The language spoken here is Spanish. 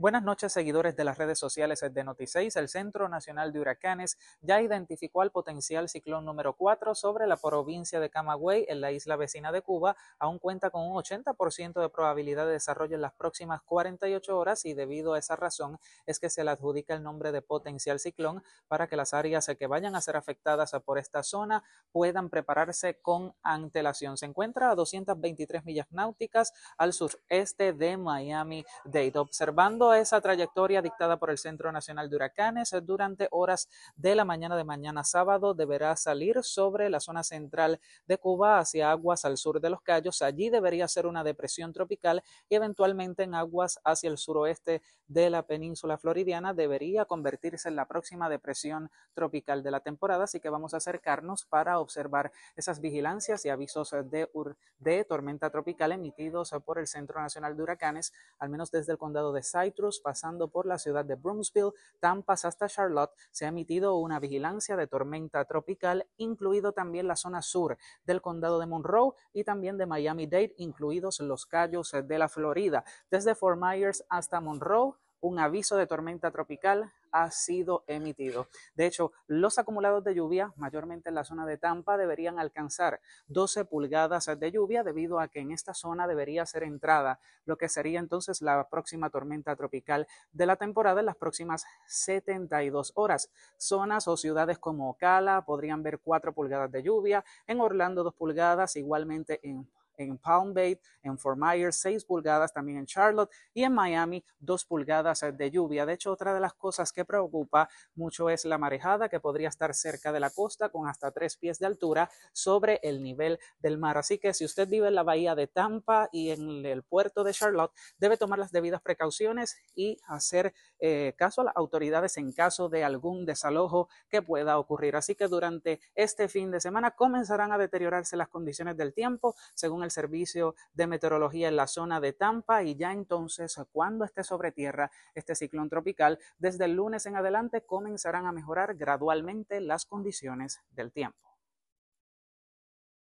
Buenas noches, seguidores de las redes sociales de Noticéis El Centro Nacional de Huracanes ya identificó al potencial ciclón número 4 sobre la provincia de Camagüey, en la isla vecina de Cuba. Aún cuenta con un 80% de probabilidad de desarrollo en las próximas 48 horas y debido a esa razón es que se le adjudica el nombre de potencial ciclón para que las áreas que vayan a ser afectadas por esta zona puedan prepararse con antelación. Se encuentra a 223 millas náuticas al sureste de Miami-Dade, observando esa trayectoria dictada por el Centro Nacional de Huracanes eh, durante horas de la mañana de mañana sábado deberá salir sobre la zona central de Cuba hacia aguas al sur de los Cayos. Allí debería ser una depresión tropical y eventualmente en aguas hacia el suroeste de la península floridiana debería convertirse en la próxima depresión tropical de la temporada. Así que vamos a acercarnos para observar esas vigilancias y avisos eh, de, de tormenta tropical emitidos eh, por el Centro Nacional de Huracanes, al menos desde el condado de Saito pasando por la ciudad de Broomsville, Tampa hasta Charlotte, se ha emitido una vigilancia de tormenta tropical, incluido también la zona sur del condado de Monroe y también de Miami-Dade, incluidos los Cayos de la Florida, desde Fort Myers hasta Monroe un aviso de tormenta tropical ha sido emitido. De hecho, los acumulados de lluvia, mayormente en la zona de Tampa, deberían alcanzar 12 pulgadas de lluvia debido a que en esta zona debería ser entrada lo que sería entonces la próxima tormenta tropical de la temporada en las próximas 72 horas. Zonas o ciudades como Ocala podrían ver 4 pulgadas de lluvia, en Orlando 2 pulgadas, igualmente en en Palm Bay, en Fort Myers 6 pulgadas también en Charlotte y en Miami 2 pulgadas eh, de lluvia. De hecho, otra de las cosas que preocupa mucho es la marejada que podría estar cerca de la costa con hasta 3 pies de altura sobre el nivel del mar. Así que si usted vive en la bahía de Tampa y en el puerto de Charlotte, debe tomar las debidas precauciones y hacer eh, caso a las autoridades en caso de algún desalojo que pueda ocurrir. Así que durante este fin de semana comenzarán a deteriorarse las condiciones del tiempo según el servicio de meteorología en la zona de Tampa y ya entonces cuando esté sobre tierra este ciclón tropical, desde el lunes en adelante comenzarán a mejorar gradualmente las condiciones del tiempo.